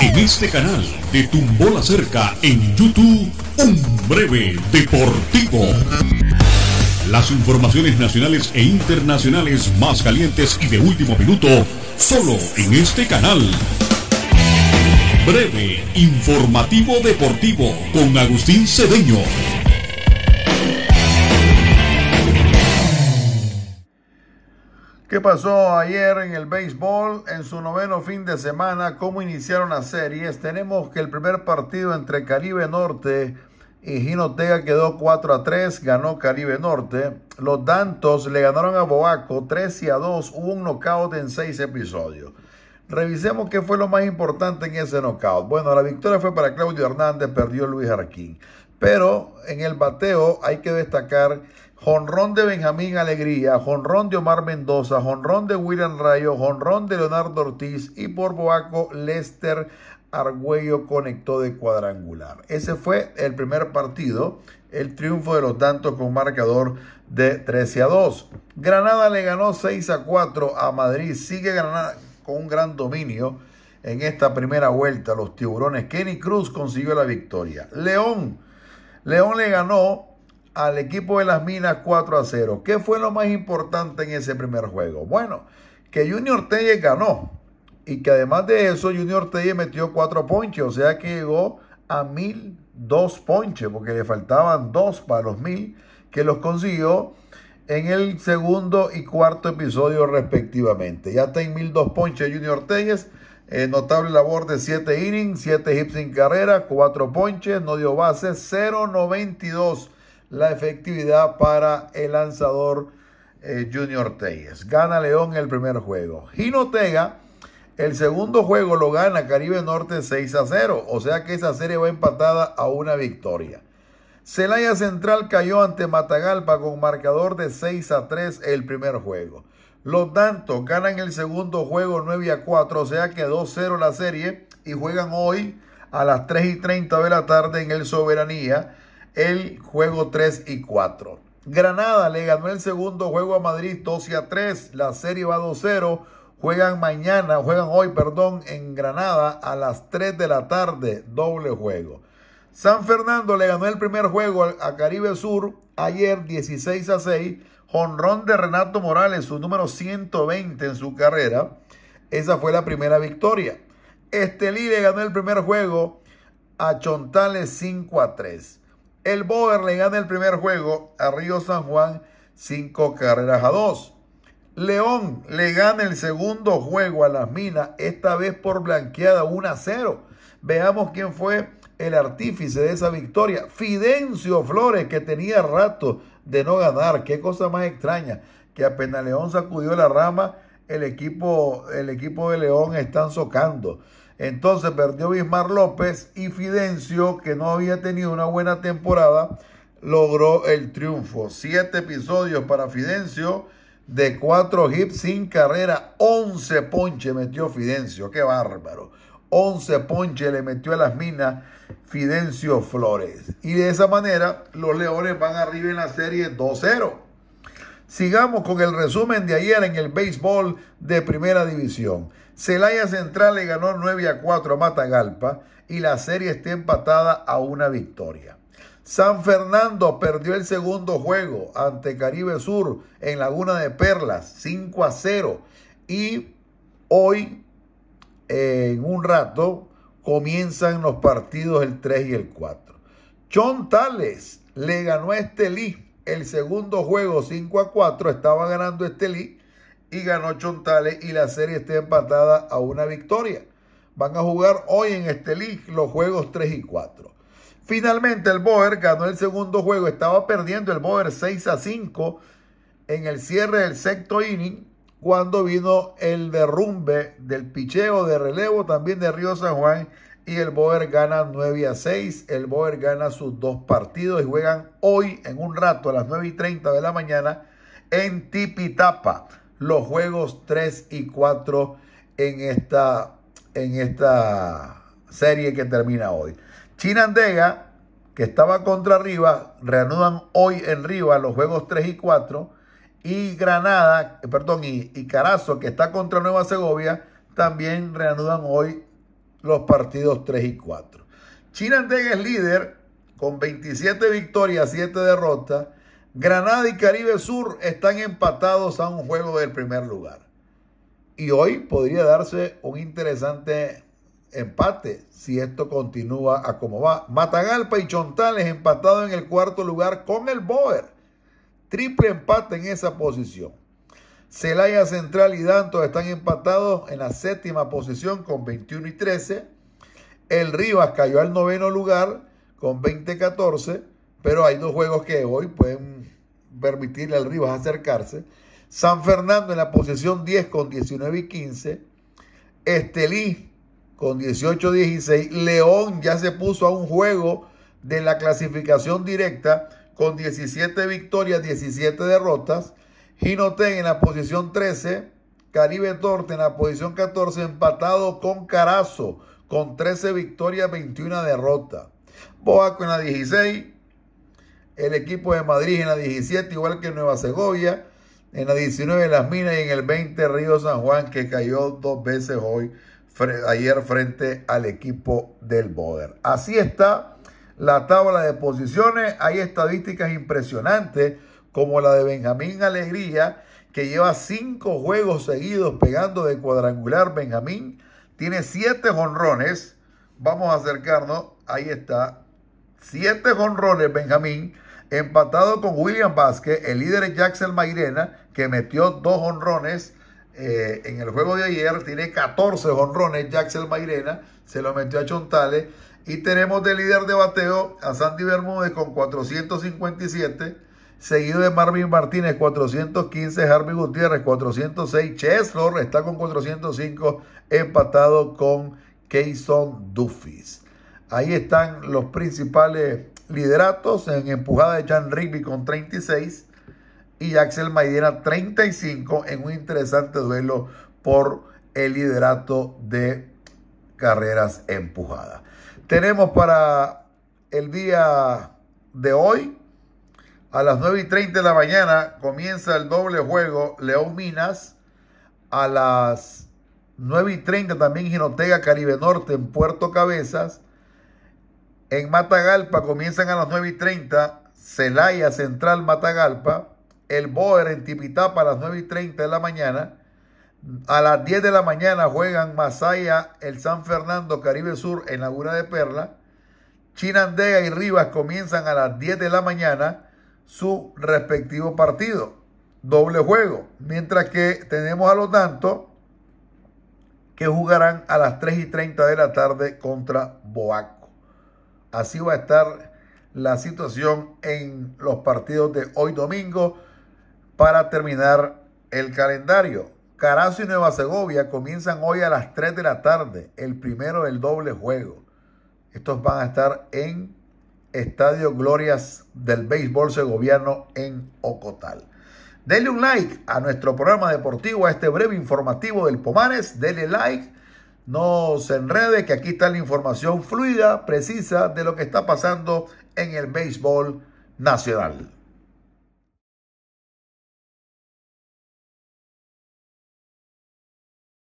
en este canal de Tumbó la Cerca en YouTube, un breve deportivo. Las informaciones nacionales e internacionales más calientes y de último minuto, solo en este canal. Breve, informativo deportivo con Agustín Cedeño. ¿Qué pasó ayer en el béisbol? En su noveno fin de semana, ¿cómo iniciaron las series? Tenemos que el primer partido entre Caribe Norte y Ginotega quedó 4 a 3, ganó Caribe Norte. Los Dantos le ganaron a Boaco 13 a 2, hubo un knockout en 6 episodios. Revisemos qué fue lo más importante en ese knockout. Bueno, la victoria fue para Claudio Hernández, perdió Luis Arquín. Pero en el bateo hay que destacar jonrón de Benjamín Alegría, jonrón de Omar Mendoza, jonrón de William Rayo, jonrón de Leonardo Ortiz y por Boaco Lester Argüello conectó de cuadrangular. Ese fue el primer partido, el triunfo de los Dantos con marcador de 13 a 2. Granada le ganó 6 a 4 a Madrid, sigue Granada con un gran dominio en esta primera vuelta. Los tiburones, Kenny Cruz consiguió la victoria. León León le ganó al equipo de las Minas 4 a 0. ¿Qué fue lo más importante en ese primer juego? Bueno, que Junior Telles ganó y que además de eso Junior Telles metió 4 ponches, o sea que llegó a 1002 ponches porque le faltaban 2 para los 1000 que los consiguió en el segundo y cuarto episodio respectivamente. Ya está en 1002 ponches Junior Telles eh, notable labor de 7 innings, 7 hits en carrera, 4 ponches, no dio base, 0.92 la efectividad para el lanzador eh, Junior Telles. Gana León el primer juego. Gino Tega, el segundo juego lo gana Caribe Norte 6 a 0, o sea que esa serie va empatada a una victoria. Celaya Central cayó ante Matagalpa con marcador de 6 a 3 el primer juego. Los Dantos ganan el segundo juego 9 a 4, o sea que 2-0 la serie y juegan hoy a las 3 y 30 de la tarde en el Soberanía el juego 3 y 4. Granada le ganó el segundo juego a Madrid 12 a 3, la serie va 2-0. Juegan mañana, juegan hoy, perdón, en Granada a las 3 de la tarde, doble juego. San Fernando le ganó el primer juego a Caribe Sur ayer 16 a 6. Honrón de Renato Morales, su número 120 en su carrera. Esa fue la primera victoria. Estelí le ganó el primer juego a Chontales 5 a 3. El Boer le gana el primer juego a Río San Juan 5 carreras a 2. León le gana el segundo juego a las minas, esta vez por blanqueada 1 a 0. Veamos quién fue el artífice de esa victoria. Fidencio Flores, que tenía rato de no ganar. Qué cosa más extraña que apenas León sacudió la rama, el equipo, el equipo de León están socando. Entonces perdió Bismar López y Fidencio, que no había tenido una buena temporada, logró el triunfo. Siete episodios para Fidencio de cuatro hits sin carrera, Once ponche metió Fidencio, qué bárbaro. Once ponche le metió a las minas Fidencio Flores. Y de esa manera, los Leones van arriba en la serie 2-0. Sigamos con el resumen de ayer en el béisbol de primera división. Celaya Central le ganó 9 a 4 a Matagalpa y la serie está empatada a una victoria. San Fernando perdió el segundo juego ante Caribe Sur en Laguna de Perlas, 5 a 0. Y hoy, en un rato, comienzan los partidos el 3 y el 4. Chontales le ganó a Estelí el segundo juego 5 a 4. Estaba ganando Estelí y ganó Chontales y la serie está empatada a una victoria. Van a jugar hoy en Estelí los juegos 3 y 4. Finalmente el Boer ganó el segundo juego. Estaba perdiendo el Boer 6 a 5 en el cierre del sexto inning cuando vino el derrumbe del picheo de relevo también de Río San Juan y el Boer gana 9 a 6. El Boer gana sus dos partidos y juegan hoy en un rato a las 9 y 30 de la mañana en Tipitapa los juegos 3 y 4 en esta, en esta serie que termina hoy. Chinandega, que estaba contra arriba, reanudan hoy en Riva los juegos 3 y 4 y Granada, eh, perdón, y, Carazo, que está contra Nueva Segovia, también reanudan hoy los partidos 3 y 4. Chinandega es líder con 27 victorias, 7 derrotas. Granada y Caribe Sur están empatados a un juego del primer lugar. Y hoy podría darse un interesante empate si esto continúa a como va. Matagalpa y Chontales empatados en el cuarto lugar con el Boer triple empate en esa posición. Celaya Central y Danto están empatados en la séptima posición con 21 y 13. El Rivas cayó al noveno lugar con 20-14, y pero hay dos juegos que hoy pueden permitirle al Rivas acercarse. San Fernando en la posición 10 con 19 y 15. Estelí con 18-16. y León ya se puso a un juego de la clasificación directa con 17 victorias, 17 derrotas. Ginoteng en la posición 13. Caribe Torte en la posición 14, empatado con Carazo, con 13 victorias, 21 derrotas. Boaco en la 16. El equipo de Madrid en la 17, igual que Nueva Segovia. En la 19 Las Minas y en el 20 Río San Juan, que cayó dos veces hoy, ayer frente al equipo del Boder. Así está la tabla de posiciones, hay estadísticas impresionantes como la de Benjamín Alegría, que lleva cinco juegos seguidos pegando de cuadrangular. Benjamín tiene siete jonrones. Vamos a acercarnos. Ahí está. Siete jonrones, Benjamín. Empatado con William Vázquez. El líder es Jackson Mairena, que metió dos jonrones. Eh, en el juego de ayer tiene 14 jonrones Jackson Mairena, se lo metió a Chontales y tenemos de líder de bateo a Sandy Bermúdez con 457, seguido de Marvin Martínez 415, Harvey Gutiérrez 406, Cheslor está con 405, empatado con Keyson Duffis. Ahí están los principales lideratos en empujada de Jan Rigby con 36 y Axel Maidena 35 en un interesante duelo por el liderato de carreras empujadas tenemos para el día de hoy. A las 9 y 30 de la mañana comienza el doble juego León Minas. A las 9 y 30 también Ginotega Caribe Norte en Puerto Cabezas. En Matagalpa comienzan a las 9 y 30 Celaya Central Matagalpa. El Boer en Tipitapa a las 9 y 30 de la mañana. A las 10 de la mañana juegan Masaya, el San Fernando, Caribe Sur en Laguna de Perla. Chinandega y Rivas comienzan a las 10 de la mañana su respectivo partido. Doble juego. Mientras que tenemos a los tanto que jugarán a las 3 y 30 de la tarde contra Boaco. Así va a estar la situación en los partidos de hoy domingo para terminar el calendario. Carazo y Nueva Segovia comienzan hoy a las 3 de la tarde, el primero del doble juego. Estos van a estar en Estadio Glorias del Béisbol Segoviano en Ocotal. Dele un like a nuestro programa deportivo, a este breve informativo del Pomares. Dele like, no se enrede, que aquí está la información fluida, precisa de lo que está pasando en el béisbol nacional.